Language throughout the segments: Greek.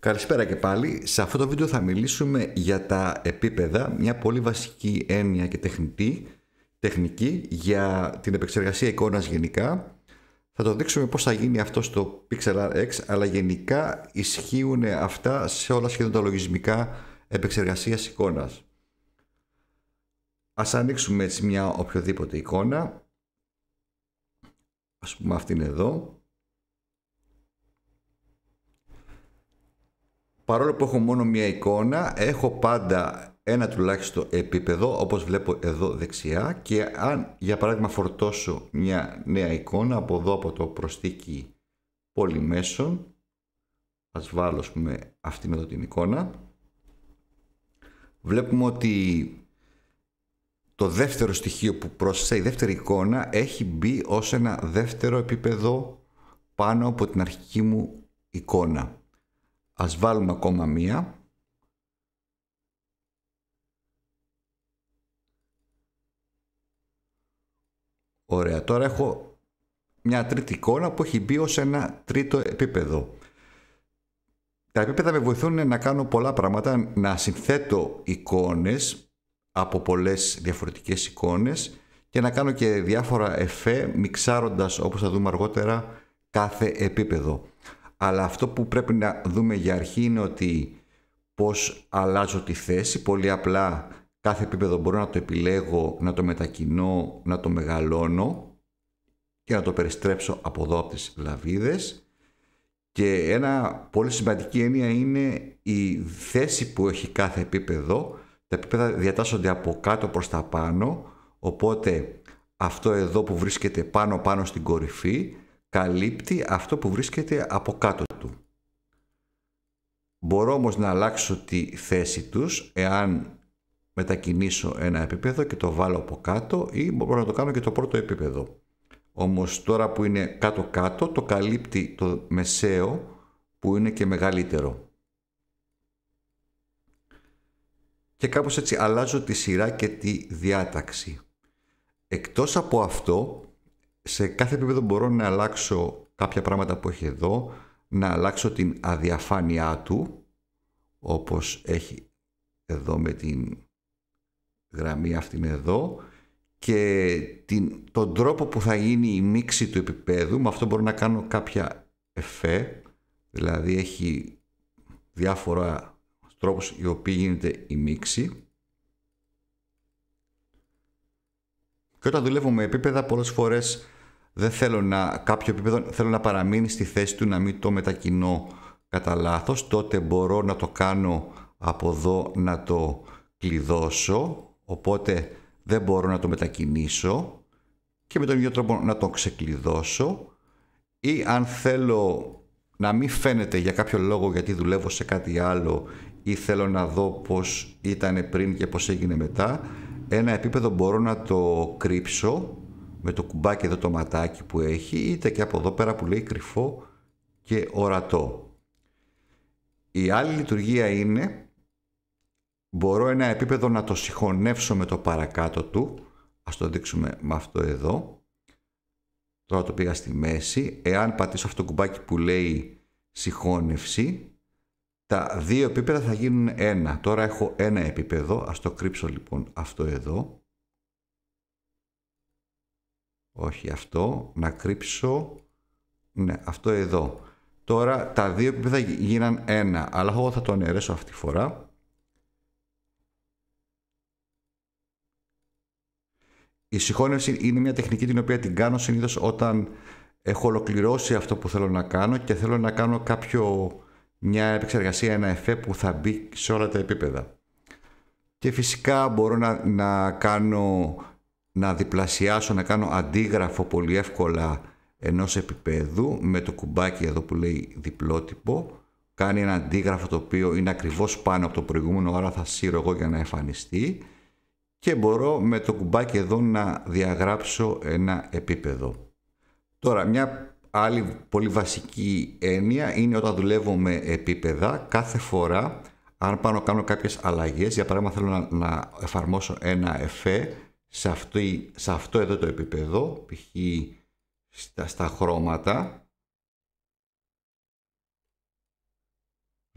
Καλησπέρα και πάλι. Σε αυτό το βίντεο θα μιλήσουμε για τα επίπεδα, μια πολύ βασική έννοια και τεχνητή, τεχνική για την επεξεργασία εικόνας γενικά. Θα το δείξουμε πώς θα γίνει αυτό στο Pixel αλλά γενικά ισχύουν αυτά σε όλα σχεδόν τα λογισμικά επεξεργασίας εικόνας. Ας ανοίξουμε έτσι μια οποιοδήποτε εικόνα. Ας πούμε αυτήν εδώ. Παρόλο που έχω μόνο μία εικόνα, έχω πάντα ένα τουλάχιστον επίπεδο, όπως βλέπω εδώ δεξιά και αν για παράδειγμα φορτώσω μια νέα εικόνα από εδώ από το προστίκι πολυμέσων, ας βάλω ας πούμε αυτήν εδώ την εικόνα, βλέπουμε ότι το δεύτερο στοιχείο που πρόσθεσα, η δεύτερη εικόνα, έχει μπει ως ένα δεύτερο επίπεδο πάνω από την αρχική μου εικόνα. Ας βάλουμε ακόμα μία. Ωραία, τώρα έχω μια τρίτη εικόνα που έχει μπει ως ένα τρίτο επίπεδο. Τα επίπεδα με βοηθούν να κάνω πολλά πράγματα, να συνθέτω εικόνες από πολλές διαφορετικές εικόνες και να κάνω και διάφορα εφέ μιξάροντας όπως θα δούμε αργότερα κάθε επίπεδο. Αλλά αυτό που πρέπει να δούμε για αρχή είναι ότι πώς αλλάζω τη θέση. Πολύ απλά κάθε επίπεδο μπορώ να το επιλέγω, να το μετακινώ, να το μεγαλώνω και να το περιστρέψω από εδώ από τις λαβίδες. Και ένα πολύ σημαντική έννοια είναι η θέση που έχει κάθε επίπεδο. Τα επίπεδα διατάσσονται από κάτω προς τα πάνω, οπότε αυτό εδώ που βρίσκεται πάνω πάνω στην κορυφή καλύπτει αυτό που βρίσκεται από κάτω του. Μπορώ όμως να αλλάξω τη θέση τους εάν μετακινήσω ένα επίπεδο και το βάλω από κάτω ή μπορώ να το κάνω και το πρώτο επίπεδο. Όμως τώρα που είναι κάτω-κάτω το καλύπτει το μεσαίο που είναι και μεγαλύτερο. Και κάπως έτσι αλλάζω τη σειρά και τη διάταξη. Εκτός από αυτό σε κάθε επίπεδο μπορώ να αλλάξω κάποια πράγματα που έχει εδώ, να αλλάξω την αδιαφάνειά του, όπως έχει εδώ με την γραμμή αυτή εδώ, και την, τον τρόπο που θα γίνει η μίξη του επίπεδου, με αυτό μπορώ να κάνω κάποια εφέ, δηλαδή έχει διάφορα τρόπους οι οποίοι γίνεται η μίξη Και όταν δουλεύω με επίπεδα, πολλές φορές δεν θέλω να, κάποιο επίπεδο θέλω να παραμείνει στη θέση του, να μην το μετακινώ κατά λάθος. Τότε μπορώ να το κάνω από εδώ να το κλειδώσω, οπότε δεν μπορώ να το μετακινήσω και με τον ίδιο τρόπο να το ξεκλειδώσω ή αν θέλω να μην φαίνεται για κάποιο λόγο γιατί δουλεύω σε κάτι άλλο ή θέλω να δω πώς ήταν πριν και πώς έγινε μετά ένα επίπεδο μπορώ να το κρύψω με το κουμπάκι εδώ το ματάκι που έχει είτε και από εδώ πέρα που λέει κρυφό και ορατό. Η άλλη λειτουργία είναι μπορώ ένα επίπεδο να το συγχωνεύσω με το παρακάτω του. Ας το δείξουμε με αυτό εδώ. Τώρα το πήγα στη μέση. Εάν πατήσω αυτό το κουμπάκι που λέει συγχώνευση τα δύο επίπεδα θα γίνουν ένα. Τώρα έχω ένα επίπεδο. Ας το κρύψω λοιπόν αυτό εδώ. Όχι αυτό. Να κρύψω... Ναι, αυτό εδώ. Τώρα τα δύο επίπεδα γίναν ένα. Αλλά εγώ θα το αναιρέσω αυτή τη φορά. Η συγχώνευση είναι μια τεχνική την οποία την κάνω συνήθως όταν έχω ολοκληρώσει αυτό που θέλω να κάνω και θέλω να κάνω κάποιο μια επεξεργασία, ένα εφέ που θα μπει σε όλα τα επίπεδα. Και φυσικά μπορώ να, κάνω, να διπλασιάσω, να κάνω αντίγραφο πολύ εύκολα ενός επίπεδου με το κουμπάκι εδώ που λέει διπλότυπο. Κάνει ένα αντίγραφο το οποίο είναι ακριβώς πάνω από το προηγούμενο, άρα θα σύρω εγώ για να εμφανιστεί. Και μπορώ με το κουμπάκι εδώ να διαγράψω ένα επίπεδο. Τώρα, μια Άλλη πολύ βασική έννοια είναι όταν δουλεύω με επίπεδα κάθε φορά αν πάνω κάνω κάποιες αλλαγές, για παράδειγμα θέλω να, να εφαρμόσω ένα εφέ σε, σε αυτό εδώ το επίπεδο, π.χ. Στα, στα χρώματα,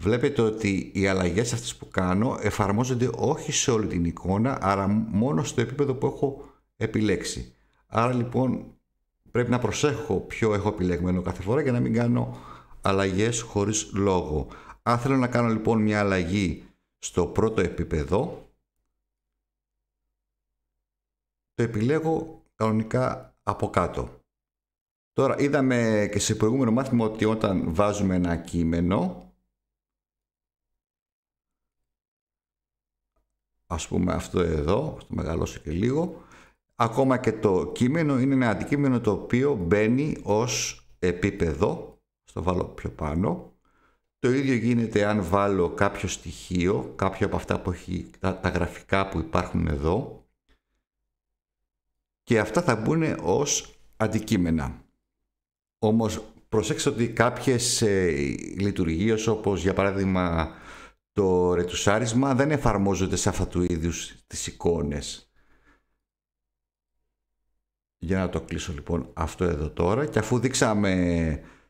Βλέπετε ότι οι αλλαγές αυτές που κάνω εφαρμόζονται όχι σε όλη την εικόνα, άρα μόνο στο επίπεδο που έχω επιλέξει. Άρα λοιπόν πρέπει να προσέχω ποιο έχω επιλεγμένο κάθε φορά για να μην κάνω αλλαγές χωρίς λόγο. Αν θέλω να κάνω λοιπόν μια αλλαγή στο πρώτο επίπεδο, το επιλέγω κανονικά από κάτω. Τώρα είδαμε και σε προηγούμενο μάθημα ότι όταν βάζουμε ένα κείμενο, ας πούμε αυτό εδώ, θα το μεγαλώσω και λίγο, ακόμα και το κείμενο είναι ένα αντικείμενο το οποίο μπαίνει ως επίπεδο, στο βάλω πιο πάνω, το ίδιο γίνεται αν βάλω κάποιο στοιχείο, κάποια από αυτά που έχει τα, γραφικά που υπάρχουν εδώ και αυτά θα μπουν ως αντικείμενα. Όμως προσέξτε ότι κάποιες ε, λειτουργίες όπως για παράδειγμα το ρετουσάρισμα δεν εφαρμόζονται σε αυτά του είδους τις εικόνες για να το κλείσω λοιπόν αυτό εδώ τώρα και αφού δείξαμε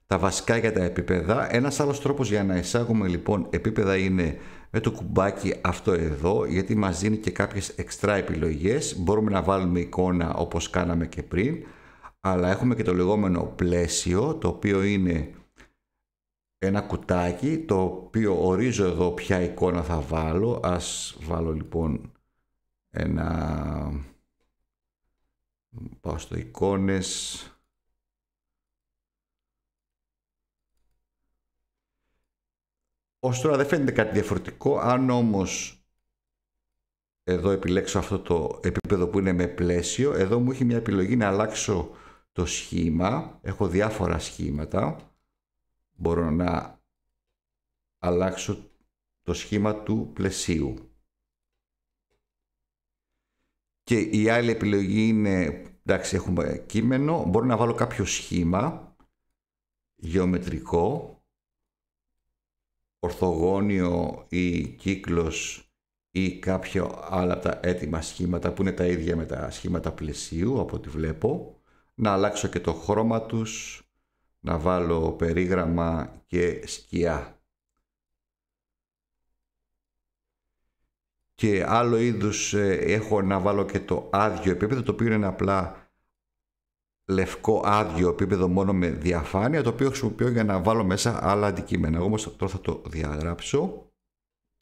τα βασικά για τα επίπεδα ένας άλλος τρόπος για να εισάγουμε λοιπόν επίπεδα είναι με το κουμπάκι αυτό εδώ γιατί μας δίνει και κάποιες εξτρά επιλογές μπορούμε να βάλουμε εικόνα όπως κάναμε και πριν αλλά έχουμε και το λεγόμενο πλαίσιο το οποίο είναι ένα κουτάκι το οποίο ορίζω εδώ ποια εικόνα θα βάλω ας βάλω λοιπόν ένα Πάω στο εικόνες. Ως τώρα δεν φαίνεται κάτι διαφορετικό. Αν όμως εδώ επιλέξω αυτό το επίπεδο που είναι με πλαίσιο, εδώ μου έχει μια επιλογή να αλλάξω το σχήμα. Έχω διάφορα σχήματα. Μπορώ να αλλάξω το σχήμα του πλαισίου. Και η άλλη επιλογή είναι, εντάξει έχουμε κείμενο, μπορώ να βάλω κάποιο σχήμα γεωμετρικό, ορθογώνιο ή κύκλος ή κάποιο άλλα τα έτοιμα σχήματα που είναι τα ίδια με τα σχήματα πλαισίου από ό,τι βλέπω, να αλλάξω και το χρώμα τους, να βάλω περίγραμμα και σκιά. και άλλο είδους ε, έχω να βάλω και το άδειο επίπεδο το οποίο είναι απλά λευκό άδειο επίπεδο μόνο με διαφάνεια το οποίο χρησιμοποιώ για να βάλω μέσα άλλα αντικείμενα. Εγώ όμως τώρα θα το διαγράψω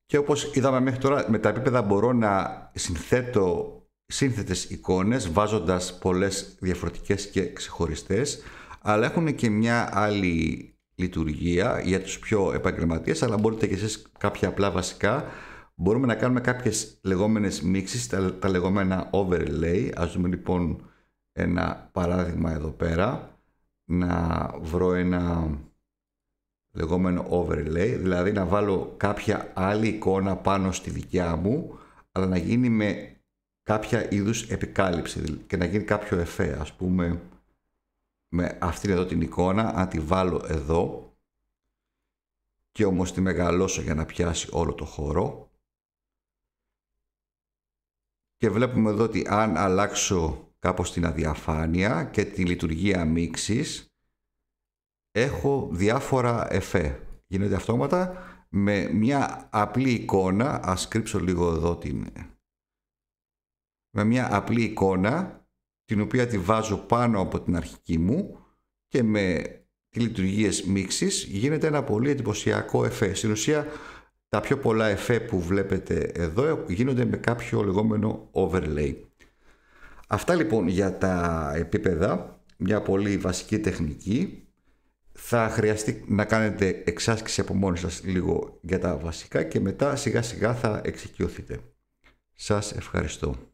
και όπως είδαμε μέχρι τώρα με τα επίπεδα μπορώ να συνθέτω σύνθετες εικόνες βάζοντας πολλές διαφορετικές και ξεχωριστές αλλά έχουν και μια άλλη λειτουργία για τους πιο επαγγελματίες αλλά μπορείτε και εσείς κάποια απλά βασικά μπορούμε να κάνουμε κάποιες λεγόμενες μίξεις, τα, λεγόμενα overlay. Ας δούμε λοιπόν ένα παράδειγμα εδώ πέρα, να βρω ένα λεγόμενο overlay, δηλαδή να βάλω κάποια άλλη εικόνα πάνω στη δικιά μου, αλλά να γίνει με κάποια είδους επικάλυψη και να γίνει κάποιο εφέ, ας πούμε με αυτήν εδώ την εικόνα, αν τη βάλω εδώ και όμως τη μεγαλώσω για να πιάσει όλο το χώρο και βλέπουμε εδώ ότι αν αλλάξω κάπως την αδιαφάνεια και τη λειτουργία μίξης έχω διάφορα εφέ. Γίνεται αυτόματα με μια απλή εικόνα, ας κρύψω λίγο εδώ την... Με μια απλή εικόνα, την οποία τη βάζω πάνω από την αρχική μου και με λειτουργίες μίξης γίνεται ένα πολύ εντυπωσιακό εφέ. Στην ουσία τα πιο πολλά εφέ που βλέπετε εδώ γίνονται με κάποιο λεγόμενο overlay. Αυτά λοιπόν για τα επίπεδα, μια πολύ βασική τεχνική. Θα χρειαστεί να κάνετε εξάσκηση από μόνοι σας λίγο για τα βασικά και μετά σιγά σιγά θα εξοικειωθείτε. Σας ευχαριστώ.